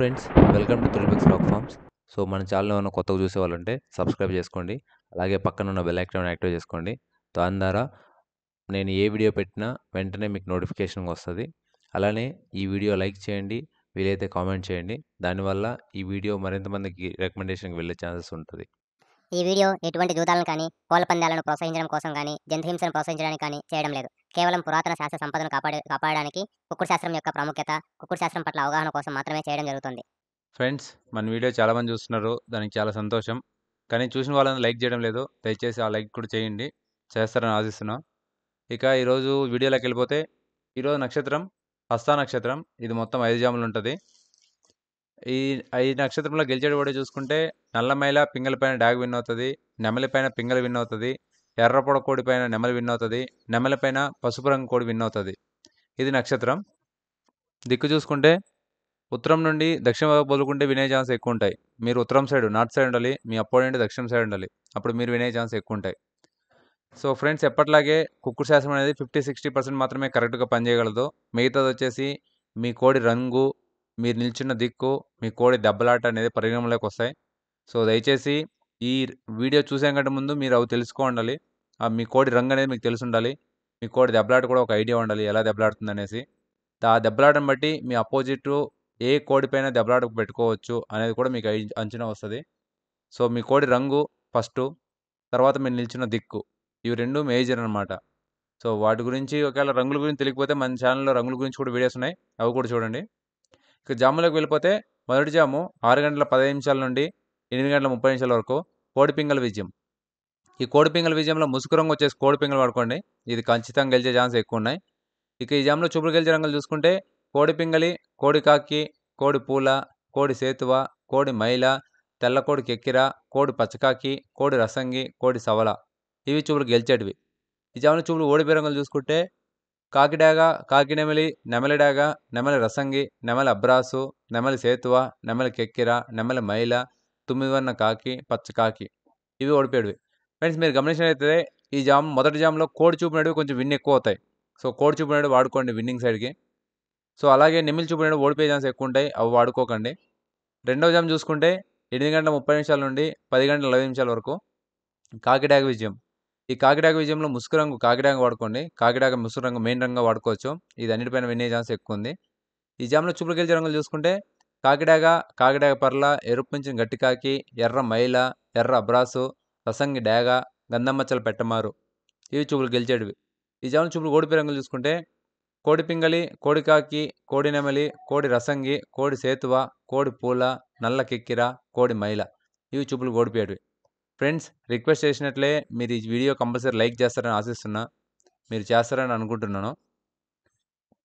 Friends welcome to త్రిల్బిక్ stock farms so మన channel ఏమైనా కొత్తగా చూసే ఉంటే సబ్స్క్రైబ్ చేసుకోండి అలాగే పక్కన ఉన్న బెల్ ఐకాన్ యాక్టివ్ చేసుకోండి దాని ద్వారా నేను ఏ వీడియో పెట్టినా వెంటనే మీకు నోటిఫికేషన్ వస్తుంది అలానే ఈ వీడియో లైక్ చేయండి వీలైతే కామెంట్ చేయండి దానివల్ల ఈ వీడియో మరింత మందికి రికమెండేషన్కి వెళ్ళే ఛాన్సెస్ ఉంటుంది ఈ వీడియో ఎటువంటి జూదాలను కానీ కోళ్ల పందాలను ప్రోత్సహించడం కోసం కానీ జంతుహింసను ప్రోత్సహించడానికి కానీ చేయడం లేదు కేవలం పురాతన శాస్త్ర సంపదను కాపాడే కాపాడడానికి కుక్కుడు శాస్త్రం యొక్క ప్రాముఖ్యత కుక్కుడు శాస్త్రం పట్ల అవగాహన కోసం మాత్రమే చేయడం జరుగుతుంది ఫ్రెండ్స్ మన వీడియో చాలామంది చూస్తున్నారు దానికి చాలా సంతోషం కానీ చూసిన వాళ్ళని లైక్ చేయడం లేదు దయచేసి ఆ లైక్ కూడా చేయండి చేస్తారని ఆశిస్తున్నాం ఇక ఈరోజు వీడియోలోకి వెళ్ళిపోతే ఈరోజు నక్షత్రం హస్తా నక్షత్రం ఇది మొత్తం ఐదు జాములు ఉంటుంది ఈ ఐదు నక్షత్రంలో గెలిచేడు కూడా చూసుకుంటే నల్లమైల పింగల పైన డాగ్ విన్ అవుతుంది నెమలి పైన పింగళ విన్ అవుతుంది ఎర్రపొడ కోడి పైన నెమలి విన్ అవుతుంది నెమలి పైన పసుపు రంగు కోడి విన్ అవుతుంది ఇది నక్షత్రం దిక్కు చూసుకుంటే ఉత్తరం నుండి దక్షిణ వైపు పొలుకుంటే వినే ఛాన్స్ ఎక్కువ ఉంటాయి మీరు ఉత్తరం సైడ్ నార్త్ సైడ్ ఉండాలి మీ అప్పటి నుండి దక్షిణ సైడ్ ఉండాలి అప్పుడు మీరు వినే ఛాన్స్ ఎక్కువ ఉంటాయి సో ఫ్రెండ్స్ ఎప్పటిలాగే కుక్కుడు శాస్త్రం అనేది ఫిఫ్టీ సిక్స్టీ పర్సెంట్ మాత్రమే కరెక్ట్గా పనిచేయగలదు మిగతాది వచ్చేసి మీ కోడి రంగు మీరు నిల్చున్న దిక్కు మీ కోడి దెబ్బలాట అనేది పరిగణలోకి వస్తాయి సో దయచేసి ఈ వీడియో చూసే కంటే ముందు మీరు అవి తెలుసుకోండాలి మీ కోడి రంగు అనేది మీకు తెలిసి ఉండాలి మీ కోడి దెబ్బలాట కూడా ఒక ఐడియా ఉండాలి ఎలా దెబ్బలాడుతుంది అనేసి ఆ దెబ్బలాటను బట్టి మీ అపోజిట్ ఏ కోడిపైన దెబ్బలాట పెట్టుకోవచ్చు అనేది కూడా మీకు అంచనా వస్తుంది సో మీ కోడి రంగు ఫస్ట్ తర్వాత మీరు నిల్చిన దిక్కు ఇవి రెండు మేజర్ అనమాట సో వాటి గురించి ఒకవేళ రంగుల గురించి తెలియకపోతే మన ఛానల్లో రంగుల గురించి కూడా వీడియోస్ ఉన్నాయి అవి కూడా చూడండి ఇక జాములోకి వెళ్ళిపోతే మొదటి జాము ఆరు గంటల పదహైదు నిమిషాల నుండి ఎనిమిది గంటల ముప్పై నిమిషాల వరకు కోడిపింగల విజయం ఈ కోడిపింగల విజయంలో ముసుగు రంగు వచ్చేసి కోడిపింగలు పడుకోండి ఇది ఖచ్చితంగా గెలిచే ఛాన్స్ ఎక్కువ ఉన్నాయి ఇక ఈ జాములో చూపులు గెలిచే రంగులు చూసుకుంటే కోడిపింగలి కోడి కాకి కోడి పూల కోడి సేతువ కోడి మైల తెల్లకోడి కెక్కిర కోడి పచ్చకాకి కోడి రసంగి కోడి సవల ఇవి చూపులు గెలిచేటివి ఈ జాములు చూపులు ఓడిపోయే రంగులు చూసుకుంటే కాకిడాగ నెమలి నెమలిడాగ నెమలి రసంగి నెమలి అబ్రాసు నెమలి సేతువ నెమలి కెక్కిర నెమలి మైల వన్న కాకి పచ్చ కాకి ఇవి ఓడిపోయేవి ఫ్రెండ్స్ మీరు గమనించినట్లయితే ఈ జామ్ మొదటి జామ్లో కోడి చూపినవి కొంచెం విన్ ఎక్కువ అవుతాయి సో కోడి చూపినవి వాడుకోండి విన్నింగ్ సైడ్కి సో అలాగే నిమిలి చూపినవి ఓడిపోయే ఛాన్స్ ఎక్కువ ఉంటాయి అవి వాడుకోకండి రెండవ జామ్ చూసుకుంటే ఎనిమిది గంటల ముప్పై నిమిషాల నుండి పది గంటల నలభై నిమిషాల వరకు కాకిడాగ విజయం ఈ కాకిడాక విజయంలో ముసుగు రంగు కాకిడాక వాడుకోండి కాకిడాక ముసుగు రంగు మెయిన్ రంగు వాడుకోవచ్చు ఇది అన్నిటిపైన వినే ఛాన్స్ ఎక్కువ ఉంది ఈ జామ్లో చూపులు గెలిచే రంగులు చూసుకుంటే కాకిడాక కాకిడాక పర్ల ఎరుపు గట్టి గట్టికాకి ఎర్ర మైల ఎర్ర అబ్రాసు రసంగి డేగ గంధమ్మచ్చల పెట్టమారు ఇవి చూపులు గెలిచేటివి ఈ జాములు చూపులు కోడిపి రంగులు చూసుకుంటే కోడి పింగళి కోడికాకి కోడి నెమలి కోడి రసంగి కోడి సేతువ కోడి పూల నల్ల కిక్కిర కోడి మైల ఇవి చూపులు ఓడిపోయేటివి ఫ్రెండ్స్ రిక్వెస్ట్ చేసినట్లే మీరు ఈ వీడియో కంపల్సరీ లైక్ చేస్తారని ఆశిస్తున్నా మీరు చేస్తారని అనుకుంటున్నాను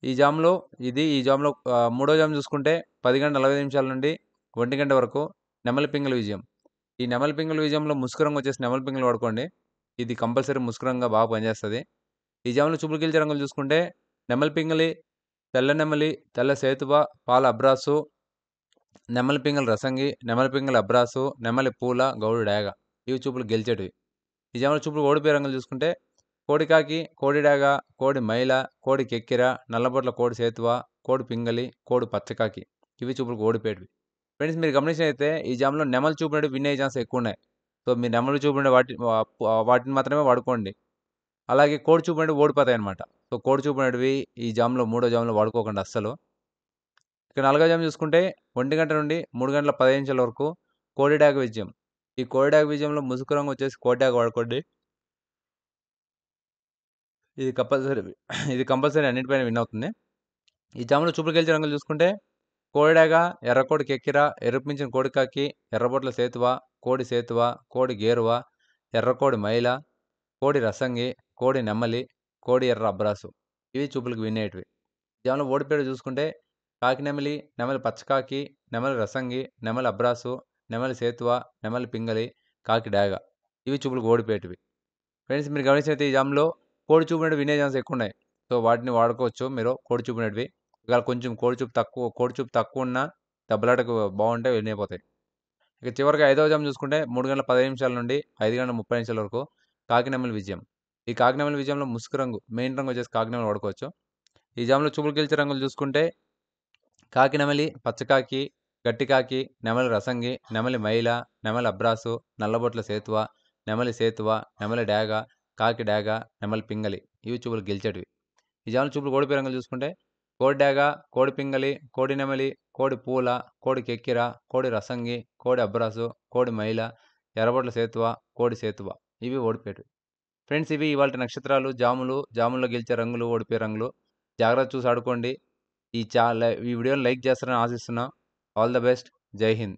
ఈ జామ్లో ఇది ఈ జామ్లో మూడో జామ్ చూసుకుంటే పది గంటల నలభై నిమిషాల నుండి ఒంటి గంట వరకు నెమల పింగల విజయం ఈ నెమల పింగల విజయంలో ముసుకురంగు వచ్చేసి నెమల పింగలు వాడుకోండి ఇది కంపల్సరీ ముసుకురంగా బాగా పనిచేస్తుంది ఈ జామ్లో చూపులు గిల్చే రంగులు చూసుకుంటే నెమల పింగలి తెల్ల నెమలి తెల్ల సేతువ పాల అబ్రాసు నెమల పింగల రసంగి నెమల పింగల అబ్రాసు నెమలి పూల గౌడు డేగ ఇవి చూపులు గెలిచేటివి ఈ జమల చూపులు ఓడిపోయే రంగులు చూసుకుంటే కోడికాకి కోడిడాగ కోడి మైల కోడి కెక్కిర నల్లబొట్ల కోడి సేతువ కోడి పింగలి కోడి పచ్చకాకి ఇవి చూపులు ఓడిపోయేటివి ఫ్రెండ్స్ మీరు గమనించినైతే ఈ జామ్లో నెమలు చూపినట్టు విన్ అయ్యే ఛాన్స్ ఎక్కువ ఉన్నాయి సో మీరు నెమలు చూపిన వాటి వాటిని మాత్రమే వాడుకోండి అలాగే కోడి చూపినట్టు ఓడిపోతాయి అనమాట సో కోడి చూపినవి ఈ జామ్లో మూడో జామ్లో వాడుకోకండి అస్సలు ఇక నాలుగో జామ్ చూసుకుంటే ఒంటి గంట నుండి మూడు గంటల పదిహేను నిమిషాల వరకు కోడి డాగ విజయం ఈ కోడాక్ విజయంలో ముసుగు రంగు వచ్చేసి కోడాక్ వాడుకోండి ఇది కంపల్సరీ ఇది కంపల్సరీ అన్నిటిపైన విన్ అవుతుంది ఈ జాములు చూపులు గెలిచే రంగులు చూసుకుంటే కోడాగా ఎర్రకోడి కెక్కిర ఎరుపించిన కోడి కాకి ఎర్రబొట్ల సేతువ కోడి సేతువ కోడి గేరువ ఎర్రకోడి మైల కోడి రసంగి కోడి నెమ్మలి కోడి ఎర్ర అబ్రాసు ఇవి చూపులకు వినేటివి జాములో ఓడిపేడు చూసుకుంటే కాకి నెమలి నెమలి పచ్చకాకి నెమలి రసంగి నెమలి అబ్రాసు నెమలి సేతువ నెమలి పింగలి కాకి డాగ ఇవి చూపులు కోడిపేటివి ఫ్రెండ్స్ మీరు గమనించినట్టు ఈ జామ్లో కోడి చూపినట్టు వినే ఛాన్స్ ఎక్కువ ఉన్నాయి సో వాటిని వాడుకోవచ్చు మీరు కోడి చూపినటివి ఇవాళ కొంచెం కోడి చూపు తక్కువ కోడి చూపు తక్కువ ఉన్న దెబ్బలాటకు బాగుంటే వెళ్ళిపోతాయి ఇక చివరికి ఐదవ జామ్ చూసుకుంటే మూడు గంటల పదిహేను నిమిషాల నుండి ఐదు గంటల ముప్పై నిమిషాల వరకు కాకినెమల విజయం ఈ కాకినెమల విజయంలో ముసుగు రంగు మెయిన్ రంగు వచ్చేసి కాకినెమలు వాడుకోవచ్చు ఈ జామ్లో చూపులు గెలిచే రంగులు చూసుకుంటే కాకినెమలి పచ్చకాకి గట్టికాకి నెమలి రసంగి నెమలి మైల నెమలి అబ్రాసు నల్లబొట్ల సేతువ నెమలి సేతువ నెమలి డాగ కాకి డాగ నెమలి పింగలి ఇవి చూపులు గెలిచేటివి ఈ జాముల చూపులు కోడి రంగులు చూసుకుంటే కోడి డాగ కోడి పింగలి కోడి నెమలి కోడి పూల కోడి కెక్కిర కోడి రసంగి కోడి అబ్రాసు కోడి మైల ఎర్రబొట్ల సేతువ కోడి సేతువ ఇవి ఓడిపోయేటివి ఫ్రెండ్స్ ఇవి ఇవాళ నక్షత్రాలు జాములు జాముల్లో గెలిచే రంగులు ఓడిపోయే రంగులు జాగ్రత్త చూసి ఆడుకోండి ఈ చా ఈ వీడియోని లైక్ చేస్తారని ఆశిస్తున్నాం All the best. Jai